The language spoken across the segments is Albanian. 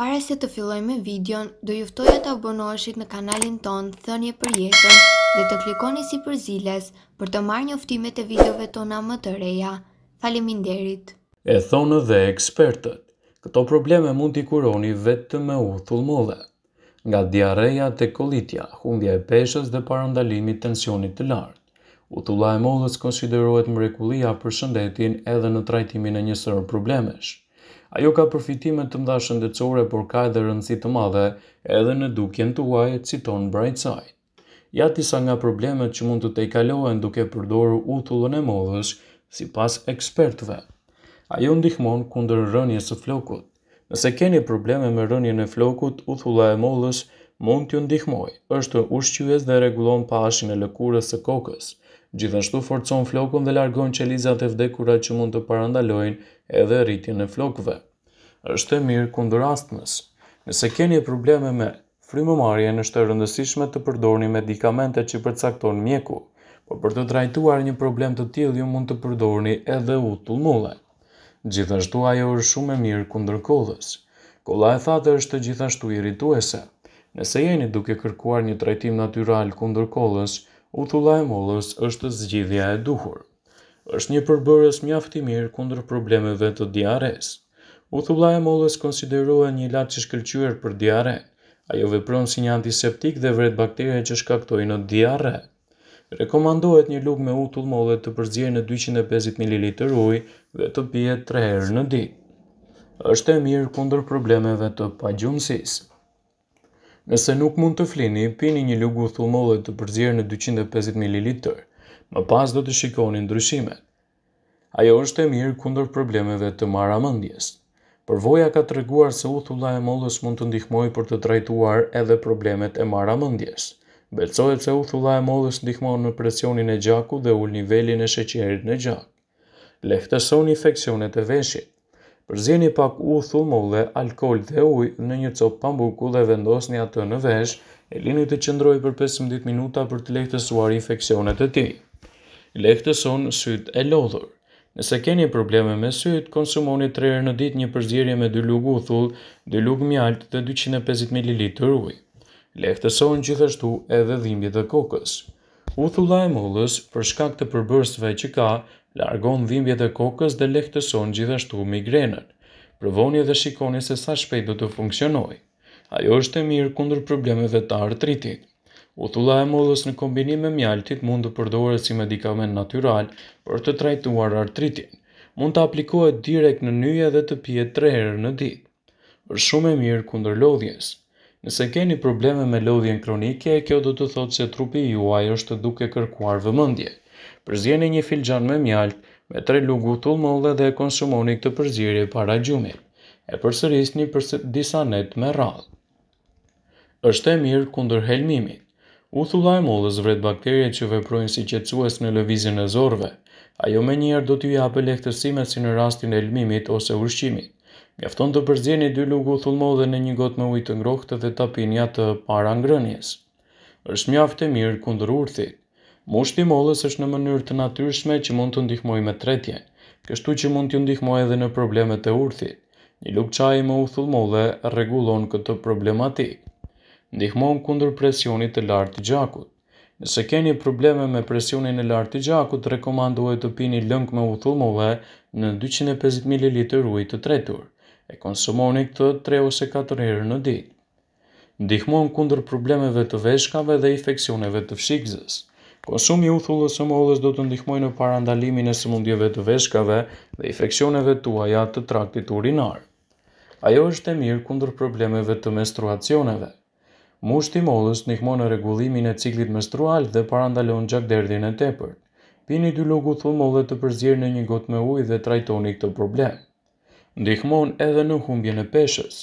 Pare se të filloj me videon, do juftoj e të abonoshit në kanalin ton, thënje për jetën dhe të klikoni si për ziles për të marrë një uftimet e videove tona më të reja. Falimin derit! E thonë dhe ekspertët, këto probleme mund t'i kuroni vetë të me u modhe. Nga diareja të kolitja, humbja e peshës dhe parandalimi tensionit të lartë. U e lajmodhës konsiderohet mrekulia për shëndetin edhe në trajtimin e njësër problemesh. Ajo ka përfitime të mëdha shëndetësore, por ka edhe rëndësi të madhe edhe në dukjen tuaj, citon Brightside. Ja disa nga problemet që mund të te kalohen duke përdoru utullën e modhës, si pas ekspertve. Ajo ndihmon kunder rënjës së flokut. Nëse keni probleme me rënjën e flokut, utulla e modhës mund t'ju ndihmoj. Është ushqyës dhe regulon pashin e lëkurës së kokës. Gjithashtu forcon flokun dhe largon qelizat e vdekura që mund të parandalojnë edhe rritjen e flokëve është e mirë kundër astmës. Nëse keni probleme me frymëmarrjen, është e rëndësishme të përdorni medikamente që përcakton mjeku, por për të trajtuar një problem të tillë ju mund të përdorni edhe utullmulle. Gjithashtu ajo është shumë e mirë kundër kollës. Kolla e thatë është gjithashtu irrituese. Nëse jeni duke kërkuar një trajtim natyral kundër kollës, utulla e mollës është zgjidhja e duhur. Është një përbërës mjaft i mirë kundër problemeve të diarresë. Uthulla e mollës konsiderohet një latë që shkëlqyer për diare. Ajo vepron si një antiseptik dhe vret bakteret që shkaktojnë në diare. Rekomandohet një lugë me uthull molle të përzier në 250 ml ujë dhe të pihet 3 herë në ditë. Është e mirë kundër problemeve të pagjumësisë. Nëse nuk mund të flini, pini një lugë uthull molle të përzier në 250 ml. Më pas do të shikoni ndryshimet. Ajo është e mirë kundër problemeve të marramëndjes. Përvoja ka të reguar se uthulla e mollës mund të ndihmoj për të trajtuar edhe problemet e mara mëndjes. Becohet se uthulla e mollës ndihmon në presionin e gjaku dhe ull nivelin e sheqerit në gjak. Lehtëson infekcionet e veshit. Përzjeni pak uthu, molle, alkohol dhe uj në një copë pambuku dhe vendosni atë në vesh, e lini të qëndroj për 15 minuta për të lehtësuar infekcionet e ti. Lehtëson syt e lodhur. Nëse keni probleme me syt, konsumoni 3 herë në ditë një përzierje me 2 lugë uthull, 2 lugë mjalt dhe 250 ml ujë. Lehtëson gjithashtu edhe dhimbjet e kokës. Uthulla e mollës, për shkak të përbërësve që ka, largon dhimbjet e kokës dhe lehtëson gjithashtu migrenën. Provoni dhe shikoni se sa shpejt do të funksionojë. Ajo është e mirë kundër problemeve të artritit. Utulla e mullës në kombinim me mjaltit mund të përdore si medikament natural për të trajtuar artritin. Mund të aplikohet direkt në nyje dhe të pjetë tre herë në ditë. Për shumë e mirë kundër lodhjes. Nëse keni probleme me lodhjen kronike, kjo do të thotë se trupi juaj është duke kërkuar vëmëndje. Përzjeni një filxan me mjalt, me tre lugu të ullmëllë dhe konsumoni këtë përzjiri para gjumit. E përsërisni për disa net me radhë. Êshtë e mirë kundër helmimit. Uthulla e mollës vret bakterje që veprojnë si qetsues në lëvizjen e zorve. Ajo me njerë do t'ju jape lehtësime si në rastin e lmimit ose ushqimit. Mjafton të përzjeni dy lugu thulmodhe në një gotë me ujtë ngrohtë dhe tapinja të para ngrënjes. është mjaftë e mirë kundër urthit. Mushti mollës është në mënyrë të natyrshme që mund të ndihmoj me tretje, kështu që mund të ndihmoj edhe në problemet e urthit. Një lukë qaj me u thulmodhe regulon këtë problematikë ndihmon kundër presionit të lartë të gjakut. Nëse keni probleme me presionin e lartë të gjakut, rekomandohet të pini lëngë me uthullmove në 250 ml ujë të tretur. E konsumoni këtë 3 ose 4 herë në ditë. Ndihmon kundër problemeve të veshkave dhe infeksioneve të fshikzës. Konsumi uthullës së mollës do të ndihmojë në parandalimin e sëmundjeve të veshkave dhe infeksioneve tuaja të traktit urinar. Ajo është e mirë kundër problemeve të menstruacioneve. Mushti mollës ndihmon në rregullimin e ciklit menstrual dhe parandalon derdhin e tepërt. Pini dy lugu thumolle të përzier në një gotë me ujë dhe trajtoni këtë problem. Ndihmon edhe në humbjen e peshës.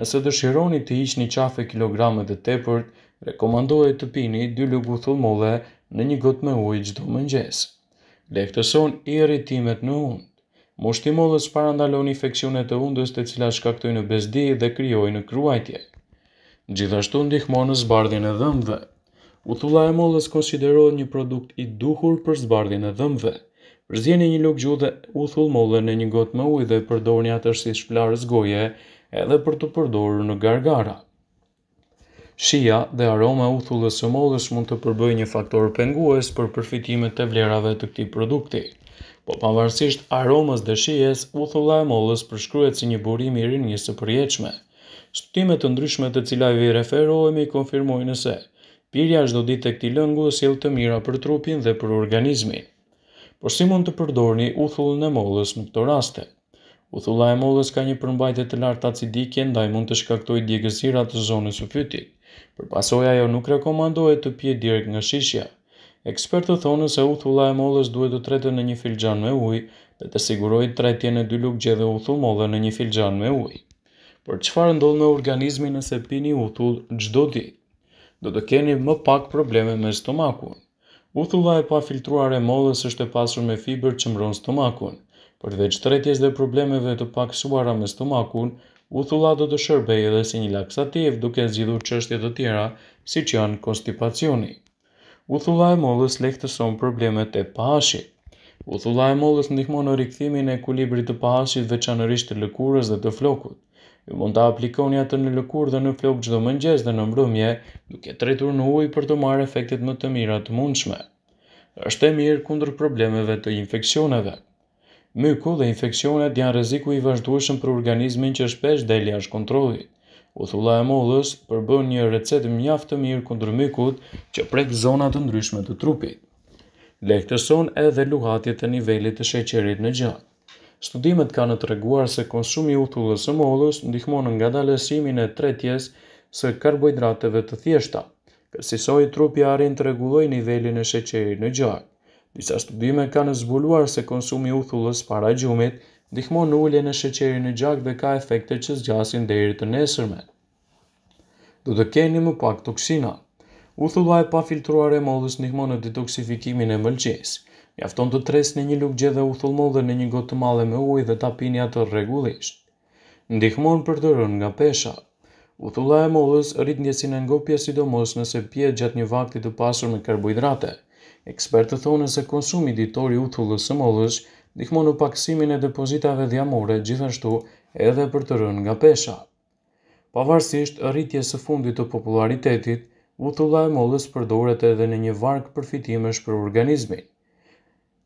Nëse dëshironi të hiqni qafë kilogramë të tepërt, rekomandohet të pini dy lugu thumolle në një gotë me ujë çdo mëngjes. Lehtëson irritimet në unë. Mushtimollës parandalon infeksionet e undës të cilat shkaktojnë në bezdi dhe kryojnë në kruajtje gjithashtu ndihmon në zbardhjen e dhëmbëve. Uthulla e mollës konsiderohet një produkt i duhur për zbardhjen e dhëmbëve. Përzieni një lugë gjuhë uthull mollën në një gotë me ujë dhe përdorni atë si shplarës goje edhe për të përdorur në gargara. Shia dhe aroma e uthullës së mollës mund të përbëjë një faktor pengues për përfitimet e vlerave të këtij produkti. Po pavarësisht aromës dhe shijes, uthulla e mollës përshkruhet si një burim i rinjës së përshtatshme shtime të ndryshme të cila i referohemi konfirmojnë se pirja çdo ditë tek ti lëngu është sjell të mira për trupin dhe për organizmin. Por si mund të përdorni uthullën e mollës në këto raste? Uthulla e mollës ka një përmbajtje të lartë acidike ndaj mund të shkaktoj djegësira të zonës së fytit. Për pasoja ajo nuk rekomandohet të pije direkt nga shishja. Ekspertë thonë se uthulla e mollës duhet të tretet në një filxhan me ujë dhe të sigurojë tretjen e dy lugjeve uthull mollë në një filxhan me ujë. Por çfarë ndodh me organizmin nëse pini uthull çdo ditë? Do të keni më pak probleme me stomakun. Uthulla e pafiltruar e mollës është e pasur me fiber që mbron stomakun. Përveç tretjes dhe problemeve të paksuara me stomakun, uthulla do të shërbej edhe si një laksativ duke zgjidhur qështjet të tjera, si që janë konstipacioni. Uthulla e mollës lehtëson problemet e pashit. Uthulla e mollës ndihmon në rikthimin e ekuilibrit të pahashit veçanërisht të lëkurës dhe të flokut ju mund të aplikoni atë në lëkur dhe në flok gjdo mëngjes dhe në mbrëmje, duke të retur në ujë për të marrë efektet më të mira të mundshme. është e mirë kundër problemeve të infekcioneve. Myku dhe infekcionet janë reziku i vazhdueshëm për organizmin që shpesh del jashtë kontrollit. Uthulla e mollës përbën një recetë mjaft të mirë kundër mykut që prek zona të ndryshme të trupit. Lektëson edhe luhatjet të nivelit të sheqerit në gjatë. Studimet kanë të reguar se konsumi utullës e mollës ndihmon nga dalesimin e tretjes së karbohidrateve të thjeshta. Kërsisoj trupi arin të reguloj nivelin e sheqeri në gjak. Disa studime kanë zbuluar se konsumi utullës para gjumit ndihmon ullje në sheqeri në gjak dhe ka efekte që zgjasin dhe të nesërme. Do të keni më pak toksina. Uthulla e pa filtruare e mollës ndihmon në detoksifikimin e mëlqesë. Mjafton të tres në një luk gjedhe u thulmo dhe në një gotë male me uj dhe ta pini atë regullisht. Ndihmon për të rënë nga pesha. U thulla e mollës rrit njësin e ngopja sidomos nëse pje gjatë një vakti të pasur me karbohidrate. Ekspertë thonë se konsumi ditori u thullës e mollës ndihmon në paksimin e depozitave dhjamore gjithashtu edhe për të rënë nga pesha. Pavarësisht rritje së fundit të popularitetit, u thulla e mollës përdoret edhe në një varkë përfitimesh për organizmin.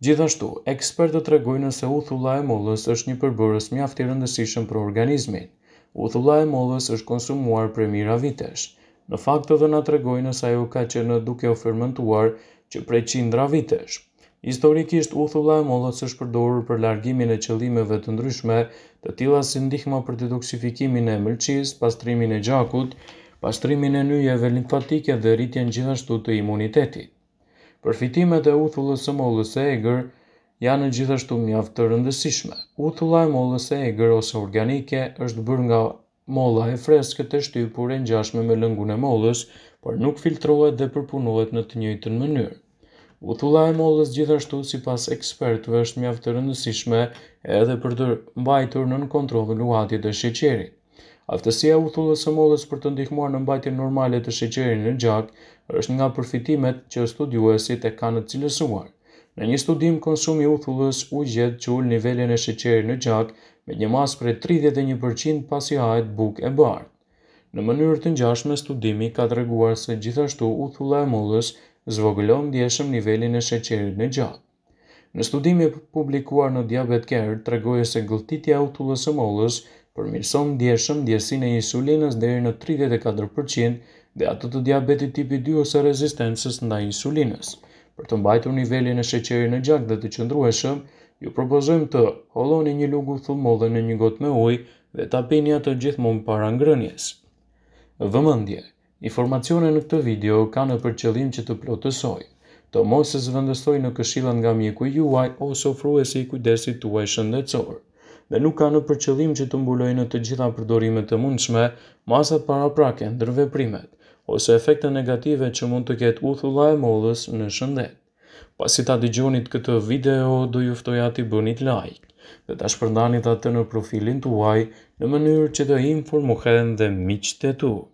Gjithashtu, ekspertë të regojnë nëse uthulla e mollës është një përbërës mjaft i rëndësishëm për organizmin. Uthulla e mollës është konsumuar për mira vitesh. Në fakt edhe na tregojnë se ajo ka qenë duke u fermentuar që prej qindra vitesh. Historikisht uthulla e mollës është përdorur për largimin e qëllimeve të ndryshme, të tilla si ndihma për detoksifikimin e mëlçisë, pastrimin e gjakut, pastrimin e nyjeve limfatike dhe rritjen gjithashtu të imunitetit. Përfitimet e uthullës së mollës së egër janë gjithashtu mjaft të rëndësishme. Uthulla e mollës së egër ose organike është bërë nga molla e freskët e shtypur e ngjashme me lëngun e mollës, por nuk filtrohet dhe përpunohet në të njëjtën mënyrë. Uthulla e mollës gjithashtu sipas ekspertëve është mjaft të rëndësishme edhe për të mbajtur nën kontroll luhatit të sheqerit. Aftësia uthullës së mollës për të ndihmuar në mbajtjen normale të sheqerit në gjak është nga përfitimet që studiuesit e kanë të cilësuar. Në një studim, konsumi uthullës u gjithë që ullë nivellin e sheqerit në gjak me një mas për 31% pasi hajt buk e barë. Në mënyrë të njashme, studimi ka të reguar se gjithashtu uthulla e mullës zvogëllon djeshëm nivellin e sheqerit në gjak. Në studimi publikuar në Diabet Care, të regojë se gëltitja uthullës e mullës përmirëson djeshëm djesin e insulinës dheri në 34%, dhe atë të diabetit tipi 2 ose rezistencës nda insulinës. Për të mbajtur nivelin e sheqeri në gjak dhe të qëndrueshëm, ju propozojmë të holoni një lugu thumodhe në një gotë me uj dhe të apini atë gjithmonë para ngrënjes. Vëmëndje, informacione në këtë video ka në përqëllim që të plotësoj, të mos vendëstoj në këshilën nga mjeku juaj ose ofruesi i kujdesit tuaj shëndetësor dhe nuk ka në përqëllim që të mbulojnë të gjitha përdorimet të mundshme masat para prake ndërveprimet, ose efekte negative që mund të ketë uthulla e mollës në shëndet. Pasi ta dëgjonit këtë video, do ju ftoja t'i bënit like dhe ta shpërndanit atë në profilin tuaj në mënyrë që të informohen dhe miqtë të tuaj.